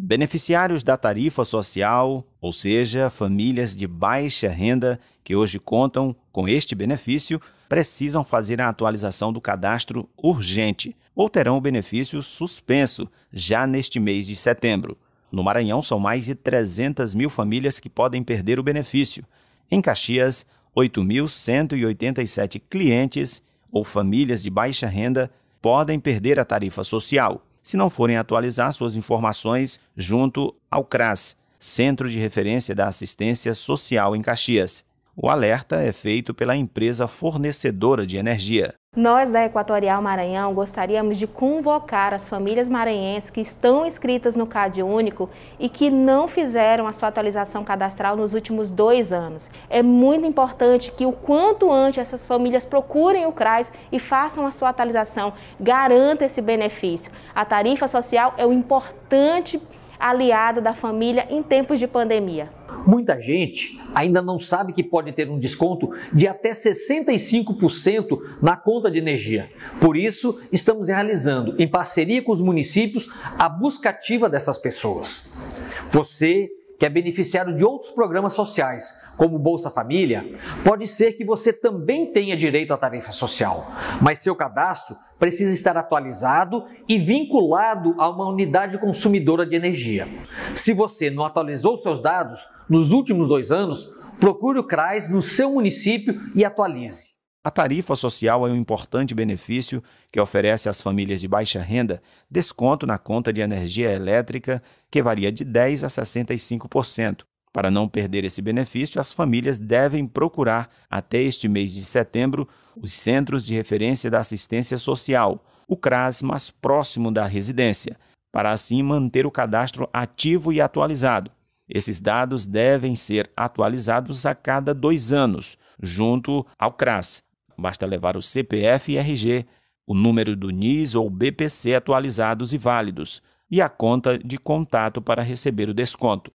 Beneficiários da tarifa social, ou seja, famílias de baixa renda que hoje contam com este benefício, precisam fazer a atualização do cadastro urgente ou terão o benefício suspenso já neste mês de setembro. No Maranhão, são mais de 300 mil famílias que podem perder o benefício. Em Caxias, 8.187 clientes ou famílias de baixa renda podem perder a tarifa social se não forem atualizar suas informações junto ao CRAS, Centro de Referência da Assistência Social em Caxias. O alerta é feito pela empresa fornecedora de energia. Nós da Equatorial Maranhão gostaríamos de convocar as famílias maranhenses que estão inscritas no CAD Único e que não fizeram a sua atualização cadastral nos últimos dois anos. É muito importante que o quanto antes essas famílias procurem o CRAS e façam a sua atualização. Garanta esse benefício. A tarifa social é um importante aliado da família em tempos de pandemia. Muita gente ainda não sabe que pode ter um desconto de até 65% na conta de energia. Por isso, estamos realizando, em parceria com os municípios, a busca ativa dessas pessoas. Você que é beneficiário de outros programas sociais, como Bolsa Família, pode ser que você também tenha direito à tarifa social, mas seu cadastro precisa estar atualizado e vinculado a uma unidade consumidora de energia. Se você não atualizou seus dados nos últimos dois anos, procure o CRAS no seu município e atualize. A tarifa social é um importante benefício que oferece às famílias de baixa renda desconto na conta de energia elétrica, que varia de 10% a 65%. Para não perder esse benefício, as famílias devem procurar, até este mês de setembro, os Centros de Referência da Assistência Social, o CRAS mais próximo da residência, para assim manter o cadastro ativo e atualizado. Esses dados devem ser atualizados a cada dois anos, junto ao CRAS, Basta levar o CPF e RG, o número do NIS ou BPC atualizados e válidos e a conta de contato para receber o desconto.